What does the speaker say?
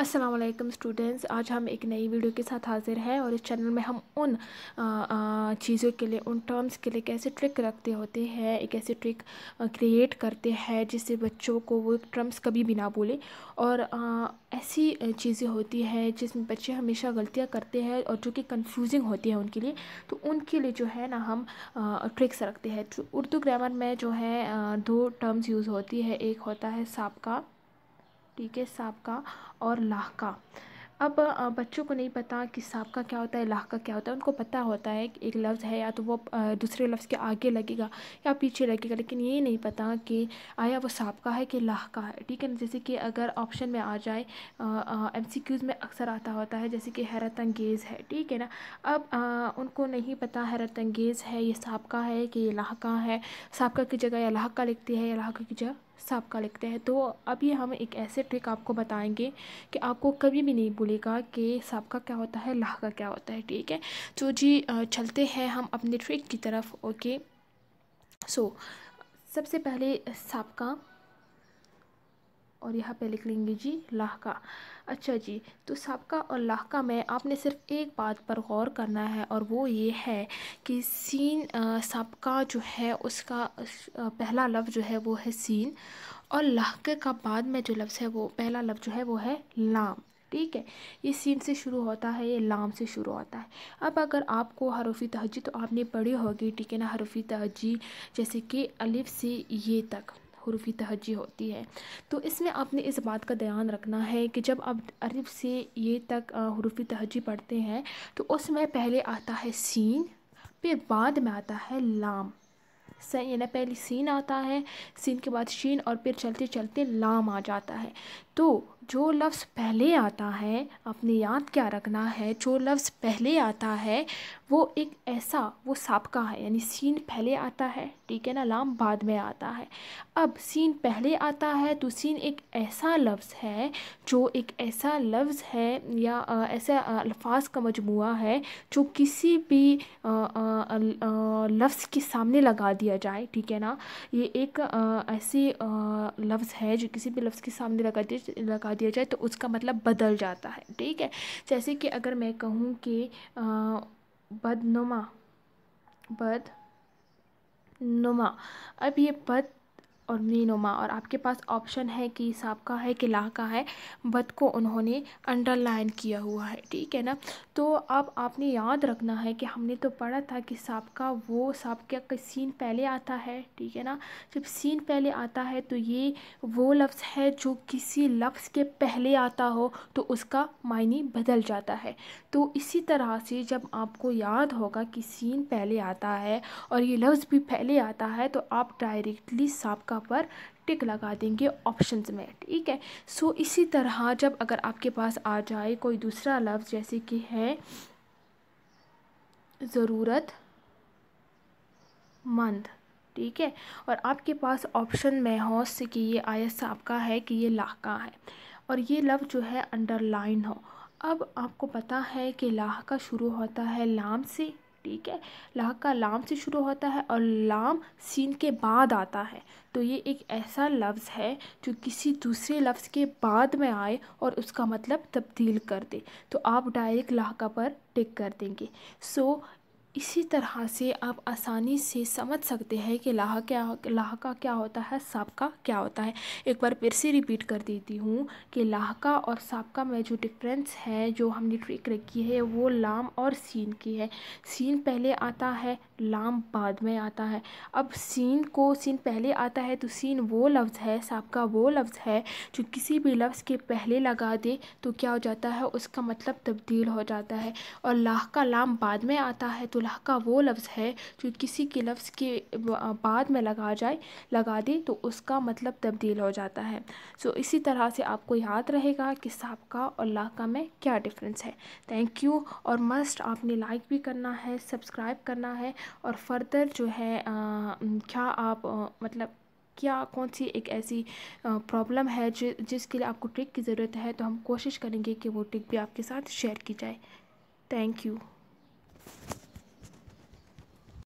Aslam students आज हम एक नई वीडियो के साथ हाजिर हैं और इस चैनल में हम उन चीज़ों के लिए उन टर्म्स के लिए कैसे ट्रिक रखते होते हैं एक ऐसे ट्रिक क्रिएट करते हैं जिससे बच्चों को वो टर्म्स कभी भी ना भूलें और आ, ऐसी चीज़ें होती हैं जिसमें बच्चे हमेशा गलतियाँ करते हैं और जो कि कन्फ्यूजिंग होती है उनके लिए तो उनके लिए जो है ना हम आ, ट्रिक्स रखते हैं तो उर्दू ग्रामर में जो है आ, दो टर्म्स यूज़ होती है एक होता है सांप का ठीक है सांप का और लाह का अब बच्चों को नहीं पता कि सांप का क्या होता है लाख का क्या होता है उनको पता होता है कि एक लफ्ज़ है या तो वो दूसरे लफ्ज़ के आगे लगेगा या पीछे लगेगा लेकिन ये नहीं पता कि आया वो सांप का है कि लाख का है ठीक है ना जैसे कि अगर ऑप्शन में आ जाए एम सी क्यूज़ में अक्सर आता होता है जैसे कि हैरत अंगेज़ है ठीक है ना अब आ, उनको नहीं पता हैरत अंगेज़ है ये सांप का है कि ये लाह का है सांप का की जगह या लाह का लिखती है या लाह की जगह सांप का लिखते हैं तो अभी हम एक ऐसे ट्रिक आपको बताएंगे कि आपको कभी भी नहीं भूलेगा कि सांप का क्या होता है लाह का क्या होता है ठीक है तो जी चलते हैं हम अपने ट्रिक की तरफ ओके सो सबसे पहले सांप का और यहाँ पे लिख लेंगे जी लाहका अच्छा जी तो सबका और लाहका में आपने सिर्फ एक बात पर गौर करना है और वो ये है कि सीन सबका जो है उसका पहला लफ्ज़ जो है वो है सीन और लाहके का बाद में जो लफ्ज़ है वो पहला लफ्ज़ जो है वो है लाम ठीक है ये सीन से शुरू होता है ये लाम से शुरू होता है अब अगर आपको हरूफी तहजी तो आपने पढ़ी होगी ठीक है ना हरूफी तहजी जैसे कि अलिफ से ये तक हरूफी तहजी होती है तो इसमें आपने इस बात का ध्यान रखना है कि जब आप अरब से ये तक हरूफी तहजी पढ़ते हैं तो उसमें पहले आता है सीन फिर बाद में आता है लाम यानी पहले सीन आता है सीन के बाद शीन और फिर चलते चलते लाम आ जाता है तो जो लफ्ज़ पहले आता है अपने याद क्या रखना है जो लफ्ज़ पहले आता है वो एक ऐसा वो सबका है यानी सीन पहले आता है ठीक है ना लाम बाद में आता है अब सीन पहले आता है तो सीन एक ऐसा लफ्ज़ है जो एक ऐसा लफ्ज़ है या ऐसा अल्फाज का मजमू है जो किसी भी लफ्ज़ के सामने लगा दिया दिया जाए ठीक है ना ये एक ऐसे लफ्ज़ है जो किसी भी लफ्ज़ के सामने लगा दिया लगा दिया जाए तो उसका मतलब बदल जाता है ठीक है जैसे कि अगर मैं कहूँ कि बदनुमा बद नुमा अब ये बद और नीनुमा और आपके पास ऑप्शन है कि सांप का है कि लाह का है बद को उन्होंने अंडरलाइन किया हुआ है ठीक है ना तो अब आपने याद रखना है कि हमने तो पढ़ा था कि सांप का वो सांप का सीन पहले आता है ठीक है ना जब सीन पहले आता है तो ये वो लफ्ज़ है जो किसी लफ्ज़ के पहले आता हो तो उसका मायने बदल जाता है तो इसी तरह से जब आपको याद होगा कि सीन पहले आता है और ये लफ्ज़ भी पहले आता है तो आप डायरेक्टली सांप का जगह पर टिक लगा देंगे ऑप्शंस में ठीक है सो इसी तरह जब अगर आपके पास आ जाए कोई दूसरा लफ्ज़ जैसे कि है ज़रूरत मंद ठीक है और आपके पास ऑप्शन में हो कि ये आयस आपका है कि ये लाह का है और ये लफ्ज़ जो है अंडरलाइन हो अब आपको पता है कि लाह का शुरू होता है लाम से ठीक है लाह का लाम से शुरू होता है और लाम सीन के बाद आता है तो ये एक ऐसा लफ्ज़ है जो किसी दूसरे लफ्ज़ के बाद में आए और उसका मतलब तब्दील कर दे तो आप डायरेक्ट का पर टिक कर देंगे सो इसी तरह से आप आसानी से समझ सकते हैं कि लाह क्या लाह का क्या होता है साप का क्या होता है एक बार फिर से रिपीट कर देती हूँ कि लाह का और साप का में जो डिफरेंस है जो हमने ट्रिक रखी है वो लाम और सीन की है सीन पहले आता है लाम बाद में आता है अब सीन को सीन पहले आता है तो सीन वो लफ्ज़ है साप का वो लफ्ज़ है जो किसी भी लफ्ज़ के पहले लगा दे तो क्या हो जाता है उसका मतलब तब्दील हो जाता है और लाह का लाम बाद में आता है तो अल्लाह का वो लफ्ज़ है जो किसी के लफ्ज़ के बाद में लगा जाए लगा दे तो उसका मतलब तब्दील हो जाता है सो so, इसी तरह से आपको याद रहेगा कि साहब का और लाह का में क्या डिफरेंस है थैंक यू और मस्ट आपने लाइक भी करना है सब्सक्राइब करना है और फर्दर जो है आ, क्या आप आ, मतलब क्या कौन सी एक ऐसी प्रॉब्लम है जि, जिसके लिए आपको ट्रिक की ज़रूरत है तो हम कोशिश करेंगे कि वो ट्रिक भी आपके साथ शेयर की जाए थैंक यू